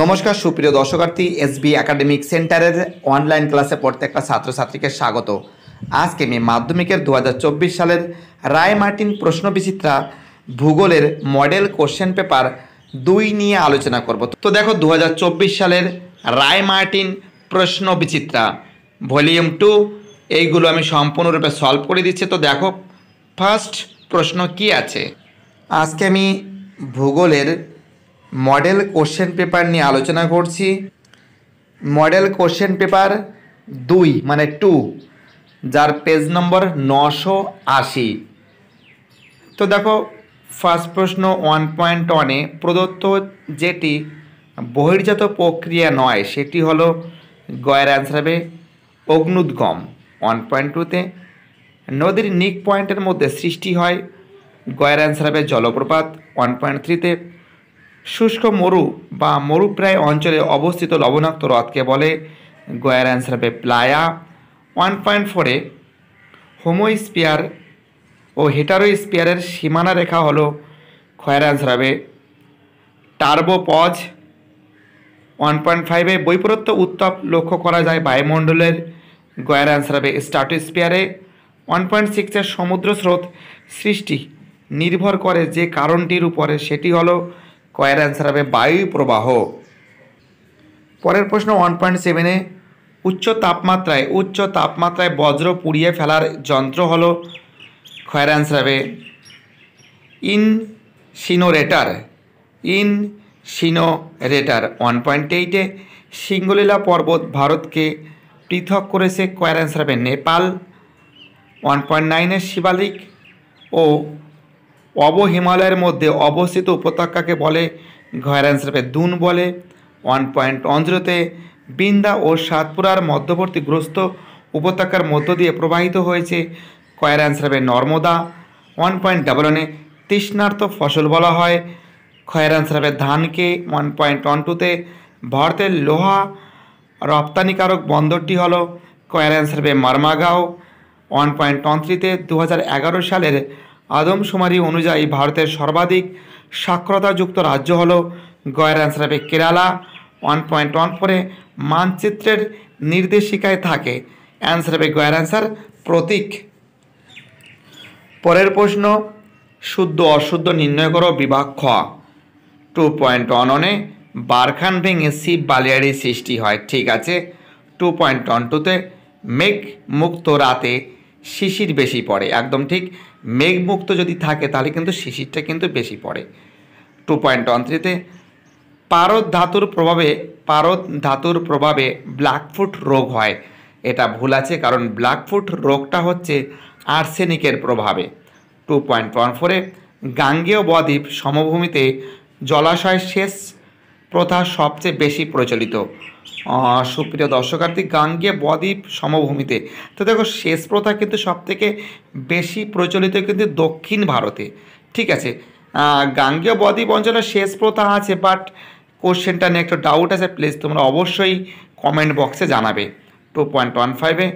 নমস্কার সুপ্রিয় দর্শকার্থী এসবি একাডেমিক সেন্টারের অনলাইন ক্লাসে প্রত্যেকটা ছাত্রছাত্রীকে স্বাগত আজকে আমি মাধ্যমিকের দু সালের রায় মার্টিন প্রশ্নবিচিত্রা ভূগোলের মডেল কোশ্চেন পেপার দুই নিয়ে আলোচনা করব তো দেখো দু সালের রায় মার্টিন প্রশ্নবিচিত্রা ভলিউম টু এইগুলো আমি সম্পূর্ণরূপে সলভ করে দিচ্ছি তো দেখো ফার্স্ট প্রশ্ন কি আছে আজকে আমি ভূগোলের মডেল কোশ্চেন পেপার নিয়ে আলোচনা করছি মডেল কোশ্চেন পেপার দুই মানে টু যার পেজ নম্বর নশো আশি তো দেখো ফার্স্ট প্রশ্ন ওয়ান পয়েন্ট ওয়ানে প্রদত্ত যেটি বহির্জাত প্রক্রিয়া নয় সেটি হলো গয়ের অ্যান্সার হবে অগ্নুদ্গম ওয়ান পয়েন্ট টুতে নদীর নিক পয়েন্টের মধ্যে সৃষ্টি হয় গয়ের অ্যান্সার হবে জলপ্রপাত ওয়ান পয়েন্ট থ্রিতে শুষ্ক মরু বা মরুপ্রায় অঞ্চলে অবস্থিত লবণাক্ত হ্রদকে বলে গয়ের অ্যান্সার হবে প্লায়া ওয়ান পয়েন্ট ফোরে হোমোস্পিয়ার ও হেটারোস্পিয়ারের সীমানা রেখা হলো খয়ার অ্যান্সার হবে পজ ওয়ান পয়েন্ট ফাইভে বৈপরত্য উত্তাপ লক্ষ্য করা যায় বায়ুমণ্ডলের গয়ার অ্যান্সার হবে স্ট্যাটোস্পিয়ারে ওয়ান পয়েন্ট সিক্সের সমুদ্র স্রোত সৃষ্টি নির্ভর করে যে কারণটির উপরে সেটি হলো কয়ের অ্যান্সার হবে বায়ু প্রবাহ পরের প্রশ্ন ওয়ান পয়েন্ট সেভেনে উচ্চ তাপমাত্রায় উচ্চ তাপমাত্রায় বজ্র পুড়িয়ে ফেলার যন্ত্র হলো খয়ের অ্যান্সার হবে ইন সিনোরেটার ওয়ান পয়েন্ট এইটে সিঙ্গলীলা পর্বত ভারতকে পৃথক করেছে কয়ের অ্যান্সার হবে নেপাল ওয়ান পয়েন্ট নাইনে শিবালিক ও অব হিমালয়ের মধ্যে অবস্থিত উপত্যকাকে বলে ঘয়রানসরফে দুন বলে ওয়ান পয়েন্ট অঞ্জলতে বিন্দা ও সাতপুরার মধ্যবর্তী গ্রস্ত উপত্যকার মধ্য দিয়ে প্রবাহিত হয়েছে খয়রানসরফে নর্মদা ওয়ান পয়েন্ট ডাবল ওয়ানে তৃষ্ণার্থ ফসল বলা হয় খয়রানসরফে ধানকে ওয়ান পয়েন্ট ওয়ান টুতে ভারতের লোহা রপ্তানিকারক বন্দরটি হল খয়রানসরফে মারমাগাঁও ওয়ান পয়েন্ট ওয়ান থ্রিতে দু সালের আদমশুমারি অনুযায়ী ভারতের সর্বাধিক সাক্ষরতাযুক্ত রাজ্য হল গয়ের অ্যান্সার হবে কেরালা ওয়ান পয়েন্ট ওয়ান ফোরে মানচিত্রের নির্দেশিকায় থাকে অ্যান্সার হবে গয়ের অ্যান্সার প্রতীক পরের প্রশ্ন শুদ্ধ অশুদ্ধ নির্ণয় করো বিভাগ খ টু পয়েন্ট ওয়ান ওনে বারখান ভেঙে শিব বালিয়াড়ি সৃষ্টি হয় ঠিক আছে টু পয়েন্ট ওয়ান টুতে মেঘ মুক্ত রাতে শিশির বেশি পড়ে একদম ঠিক মেঘমুক্ত যদি থাকে তাহলে কিন্তু শিশিরটা কিন্তু বেশি পড়ে টু পয়েন্ট ওয়ান থ্রিতে পারদ ধাতুর প্রভাবে পারদ ধাতুর প্রভাবে ব্ল্যাকফুট রোগ হয় এটা ভুল আছে কারণ ব্ল্যাকফুট রোগটা হচ্ছে আর্সেনিকের প্রভাবে টু পয়েন্ট ওয়ান ফোরে গাঙ্গেয় বদ্বীপ সমভূমিতে জলাশয় শেষ প্রথা সবচেয়ে বেশি প্রচলিত সুপ্রিয় দর্শকার্থী গাঙ্গে বদ্বীপ সমভূমিতে তো দেখো শেষ প্রথা কিন্তু সবথেকে বেশি প্রচলিত কিন্তু দক্ষিণ ভারতে ঠিক আছে গাঙ্গেয় বদ্বীপ অঞ্চলে শেষ প্রথা আছে বাট কোশ্চেনটা নিয়ে একটু ডাউট আছে প্লিজ তোমরা অবশ্যই কমেন্ট বক্সে জানাবে টু পয়েন্ট ওয়ান ফাইভে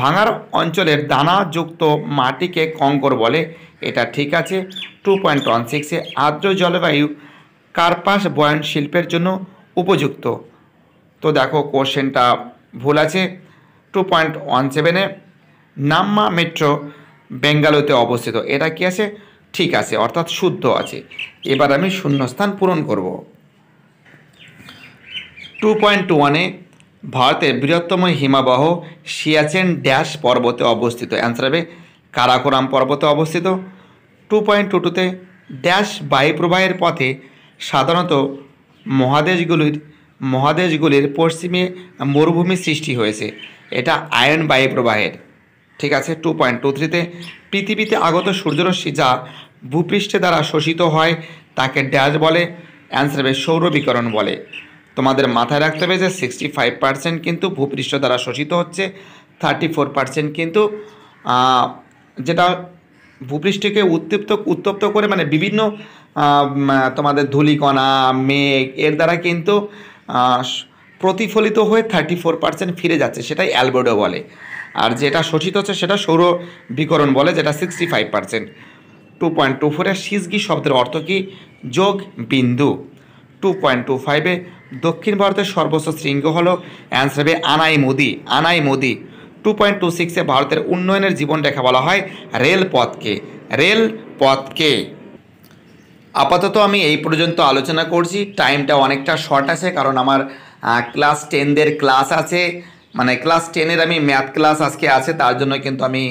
ভাঙার অঞ্চলের দানাযুক্ত মাটিকে কঙ্কর বলে এটা ঠিক আছে টু পয়েন্ট ওয়ান সিক্সে আর্দ্র জলবায়ু কার্পাস বয়ন শিল্পের জন্য উপযুক্ত তো দেখো কোশ্চেনটা ভুল আছে টু পয়েন্ট ওয়ান সেভেনে নাম্মা মেট্রো বেঙ্গালুরুতে অবস্থিত এটা কি আছে ঠিক আছে অর্থাৎ শুদ্ধ আছে এবার আমি শূন্যস্থান পূরণ করব টু পয়েন্ট ওয়ানে ভারতের বৃহত্তম হিমাবহ সিয়াচেন ড্যাশ পর্বতে অবস্থিত অ্যান্সার হবে কারাকোরাম পর্বতে অবস্থিত টু পয়েন্ট টু টুতে ড্যাশ বায়ু প্রবাহের পথে সাধারণত মহাদেশগুলির মহাদেশগুলির পশ্চিমে মরুভূমির সৃষ্টি হয়েছে এটা আয়ন বায়ু প্রবাহের ঠিক আছে টু পয়েন্ট টু থ্রিতে পৃথিবীতে আগত সূর্যরশ্মি যা ভূপৃষ্ঠে দ্বারা শোষিত হয় তাকে ড্যাশ বলে অ্যান্সার হবে সৌর বিকরণ বলে তোমাদের মাথায় রাখতে হবে যে সিক্সটি ফাইভ পার্সেন্ট কিন্তু ভূপৃষ্ঠ দ্বারা শোষিত হচ্ছে থার্টি ফোর পার্সেন্ট কিন্তু যেটা ভূপৃষ্ঠকে উত্তপ্ত উত্তপ্ত করে মানে বিভিন্ন তোমাদের ধূলিকণা মেঘ এর দ্বারা কিন্তু প্রতিফলিত হয়ে থার্টি ফোর পার্সেন্ট ফিরে যাচ্ছে সেটাই অ্যালবোডো বলে আর যেটা শোষিত হচ্ছে সেটা সৌর বিকরণ বলে যেটা sixty five percent two point two ফোরে সিজগি শব্দের অর্থ কি যোগ বিন্দু টু পয়েন্ট টু ফাইভে দক্ষিণ ভারতের সর্বোচ্চ শৃঙ্গ হল অ্যান্সার হবে আনাই মোদি আনাই মোদি টু পয়েন্ট টু সিক্সে ভারতের উন্নয়নের জীবনরেখা বলা হয় রেলপথকে রেলপথকে আপাতত আমি এই পর্যন্ত আলোচনা করছি টাইমটা অনেকটা শর্ট আছে কারণ আমার ক্লাস টেনদের ক্লাস আছে মানে ক্লাস টেনের আমি ম্যাথ ক্লাস আজকে আছে তার জন্য কিন্তু আমি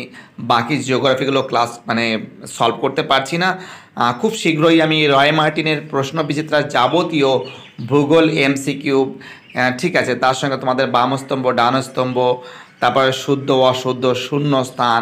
বাকি জিওগ্রাফিগুলো ক্লাস মানে সলভ করতে পারছি না খুব শীঘ্রই আমি রয় মার্টিনের প্রশ্ন বিচিত্রা যাবতীয় ভূগোল এমসিকিউ ঠিক আছে তার সঙ্গে তোমাদের বামস্তম্ভ ডানস্তম্ভ তারপরে শুদ্ধ অশুদ্ধ শূন্য স্থান